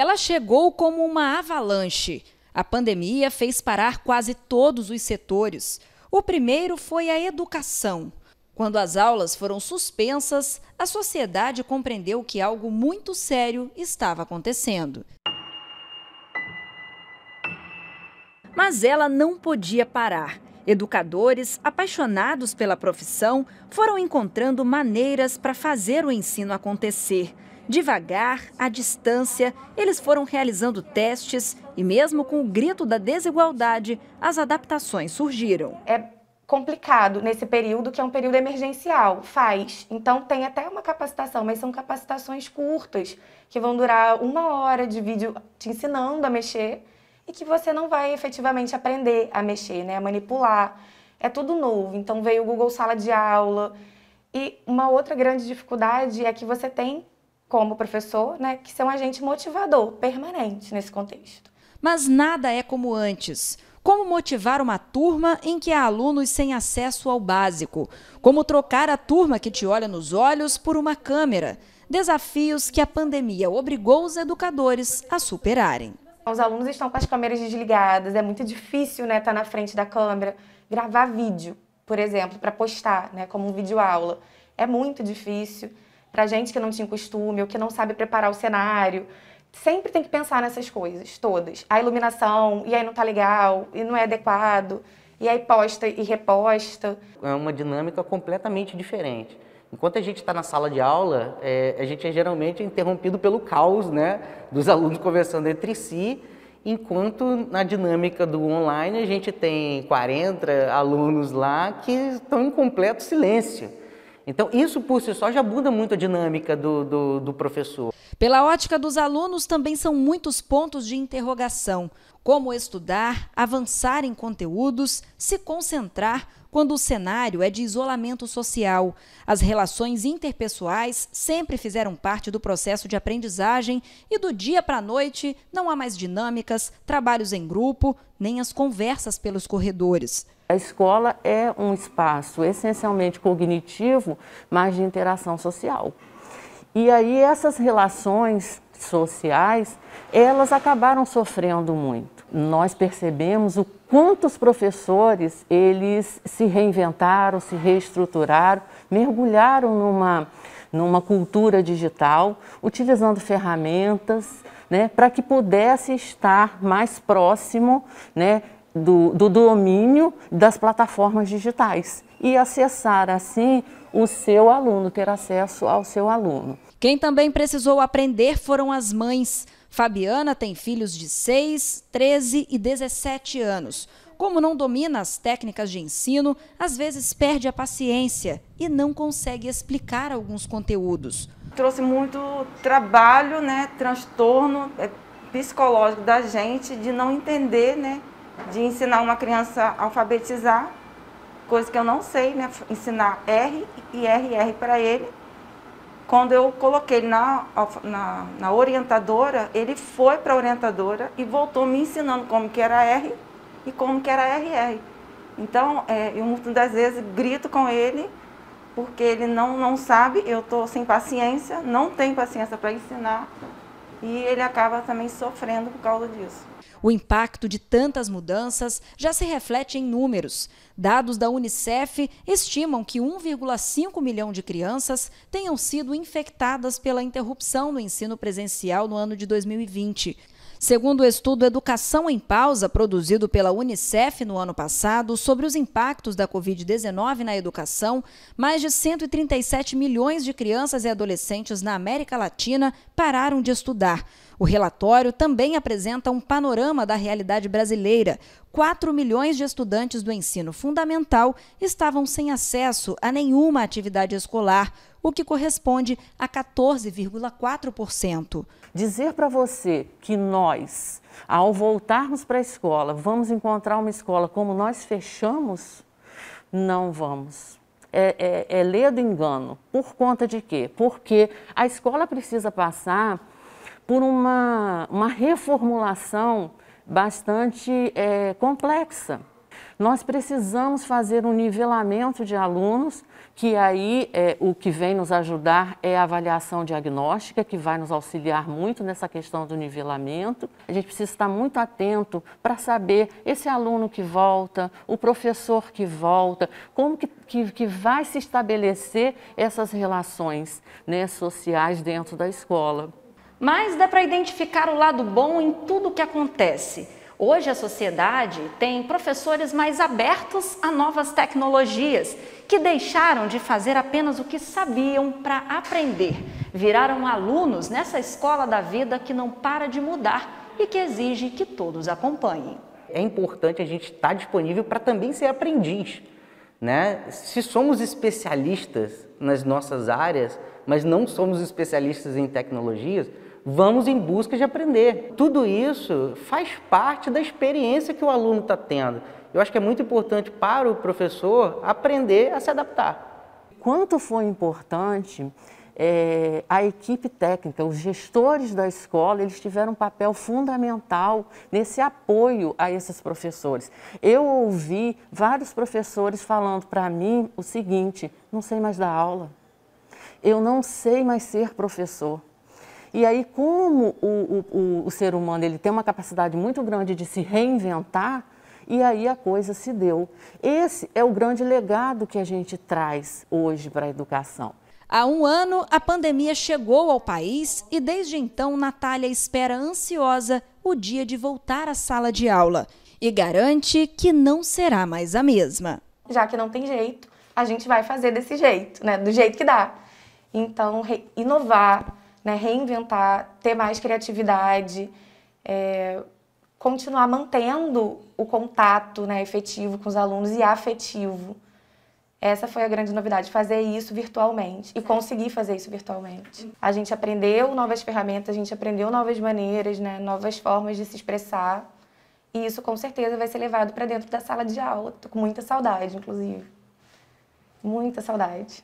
Ela chegou como uma avalanche. A pandemia fez parar quase todos os setores. O primeiro foi a educação. Quando as aulas foram suspensas, a sociedade compreendeu que algo muito sério estava acontecendo. Mas ela não podia parar. Educadores apaixonados pela profissão foram encontrando maneiras para fazer o ensino acontecer. Devagar, à distância, eles foram realizando testes e, mesmo com o grito da desigualdade, as adaptações surgiram. É complicado nesse período, que é um período emergencial. Faz. Então, tem até uma capacitação, mas são capacitações curtas, que vão durar uma hora de vídeo te ensinando a mexer e que você não vai efetivamente aprender a mexer, né? a manipular. É tudo novo. Então, veio o Google Sala de Aula. E uma outra grande dificuldade é que você tem como professor, né, que ser um agente motivador permanente nesse contexto. Mas nada é como antes. Como motivar uma turma em que há alunos sem acesso ao básico? Como trocar a turma que te olha nos olhos por uma câmera? Desafios que a pandemia obrigou os educadores a superarem. Os alunos estão com as câmeras desligadas, é muito difícil né, estar tá na frente da câmera, gravar vídeo, por exemplo, para postar né, como um vídeo aula. É muito difícil para gente que não tinha costume ou que não sabe preparar o cenário. Sempre tem que pensar nessas coisas todas. A iluminação, e aí não tá legal, e não é adequado, e aí posta e reposta. É uma dinâmica completamente diferente. Enquanto a gente está na sala de aula, é, a gente é geralmente interrompido pelo caos né, dos alunos conversando entre si, enquanto na dinâmica do online a gente tem 40 alunos lá que estão em completo silêncio. Então, isso por si só já muda muito a dinâmica do, do, do, professor. Pela ótica dos alunos, também são muitos pontos de interrogação: como estudar, avançar em conteúdos, se concentrar, quando o cenário é de isolamento social. As relações interpessoais sempre fizeram parte do processo de aprendizagem e do dia para a noite não há mais dinâmicas, trabalhos em grupo, nem as conversas pelos corredores. A escola é um espaço essencialmente cognitivo, mas de interação social. E aí essas relações sociais, elas acabaram sofrendo muito nós percebemos o quantos professores eles se reinventaram, se reestruturaram, mergulharam numa, numa cultura digital, utilizando ferramentas né, para que pudesse estar mais próximo né, do, do domínio das plataformas digitais e acessar assim o seu aluno, ter acesso ao seu aluno. Quem também precisou aprender foram as mães. Fabiana tem filhos de 6, 13 e 17 anos. Como não domina as técnicas de ensino, às vezes perde a paciência e não consegue explicar alguns conteúdos. Trouxe muito trabalho, né, transtorno é, psicológico da gente de não entender, né, de ensinar uma criança a alfabetizar, coisa que eu não sei, né, ensinar R e RR para ele quando eu coloquei na, na, na orientadora, ele foi para a orientadora e voltou me ensinando como que era R e como que era RR. Então, é, eu muitas das vezes grito com ele, porque ele não, não sabe, eu estou sem paciência, não tenho paciência para ensinar, e ele acaba também sofrendo por causa disso. O impacto de tantas mudanças já se reflete em números. Dados da Unicef estimam que 1,5 milhão de crianças tenham sido infectadas pela interrupção do ensino presencial no ano de 2020. Segundo o estudo Educação em Pausa, produzido pela Unicef no ano passado, sobre os impactos da Covid-19 na educação, mais de 137 milhões de crianças e adolescentes na América Latina pararam de estudar. O relatório também apresenta um panorama da realidade brasileira. 4 milhões de estudantes do ensino fundamental estavam sem acesso a nenhuma atividade escolar, o que corresponde a 14,4%. Dizer para você que nós, ao voltarmos para a escola, vamos encontrar uma escola como nós fechamos? Não vamos. É, é, é ledo engano. Por conta de quê? Porque a escola precisa passar por uma, uma reformulação bastante é, complexa. Nós precisamos fazer um nivelamento de alunos, que aí é, o que vem nos ajudar é a avaliação diagnóstica, que vai nos auxiliar muito nessa questão do nivelamento. A gente precisa estar muito atento para saber esse aluno que volta, o professor que volta, como que, que, que vai se estabelecer essas relações né, sociais dentro da escola. Mas dá para identificar o lado bom em tudo o que acontece. Hoje a sociedade tem professores mais abertos a novas tecnologias, que deixaram de fazer apenas o que sabiam para aprender. Viraram alunos nessa escola da vida que não para de mudar e que exige que todos acompanhem. É importante a gente estar tá disponível para também ser aprendiz. Né? Se somos especialistas nas nossas áreas, mas não somos especialistas em tecnologias, vamos em busca de aprender. Tudo isso faz parte da experiência que o aluno está tendo. Eu acho que é muito importante para o professor aprender a se adaptar. Quanto foi importante é, a equipe técnica, os gestores da escola, eles tiveram um papel fundamental nesse apoio a esses professores. Eu ouvi vários professores falando para mim o seguinte: não sei mais dar aula, eu não sei mais ser professor. E aí, como o, o, o ser humano ele tem uma capacidade muito grande de se reinventar, e aí a coisa se deu. Esse é o grande legado que a gente traz hoje para a educação. Há um ano, a pandemia chegou ao país e desde então Natália espera ansiosa o dia de voltar à sala de aula e garante que não será mais a mesma. Já que não tem jeito, a gente vai fazer desse jeito, né? Do jeito que dá. Então, inovar, né, reinventar, ter mais criatividade, é, continuar mantendo o contato né, efetivo com os alunos e afetivo. Essa foi a grande novidade, fazer isso virtualmente e conseguir fazer isso virtualmente. A gente aprendeu novas ferramentas, a gente aprendeu novas maneiras, né, novas formas de se expressar. E isso com certeza vai ser levado para dentro da sala de aula. Tô com muita saudade, inclusive. Muita saudade.